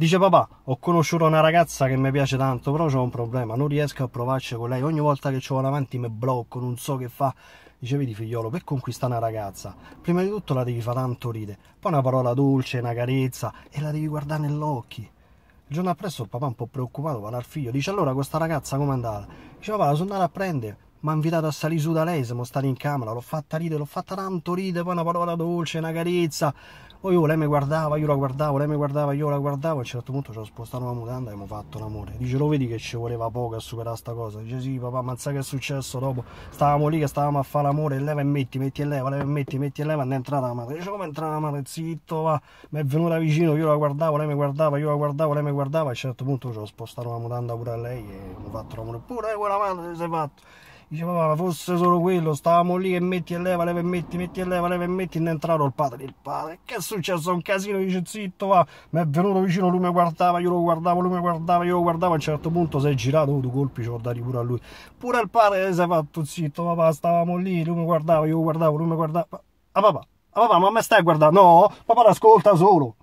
Dice papà, ho conosciuto una ragazza che mi piace tanto, però ho un problema, non riesco a provarci con lei. Ogni volta che ci vado avanti mi blocco, non so che fa. Dice, vedi figliolo, per conquistare una ragazza, prima di tutto la devi fare tanto ride, poi una parola dolce, una carezza, e la devi guardare negli occhi. Il giorno appresso il papà un po' preoccupato va dal figlio, dice allora questa ragazza com'è andata? Dice papà, la sono andata a prendere, mi ha invitato a salire su da lei, siamo stati in camera, l'ho fatta ridere, l'ho fatta tanto ridere, poi una parola dolce, una carezza. Poi io, oh, lei mi guardava, io la guardavo, lei mi guardava, io la guardavo, a un certo punto ci ho spostato una mutanda e mi ho fatto l'amore. Dice, lo vedi che ci voleva poco a superare sta cosa? Dice, sì papà, ma sai che è successo dopo? Stavamo lì che stavamo a fare l'amore, leva e metti, metti e leva, leva e metti, metti e leva, è entrata la madre. Dice, come è entrata la madre? Zitto, va. Mi è venuta vicino, io la guardavo, lei mi guardava, io la guardavo, lei mi guardava, a un certo punto ci ho spostato una mutanda pure a lei e mi ho fatto l'amore. Pure eh, quella madre si è fatta. Diceva, ma fosse solo quello, stavamo lì e metti e leva, leva e metti, metti e leva, leva e metti, in entrato il padre, il padre, che è successo? Un casino, dice zitto, va, mi è venuto vicino, lui mi guardava, io lo guardavo, lui mi guardava, io lo guardavo, a un certo punto si è girato, due colpi ci ho dati pure a lui, pure il padre si è fatto zitto, papà, stavamo lì, lui mi guardava, io lo guardavo, lui mi guardava, a ah, papà, ah papà, ma me stai guardando? No, papà l'ascolta solo.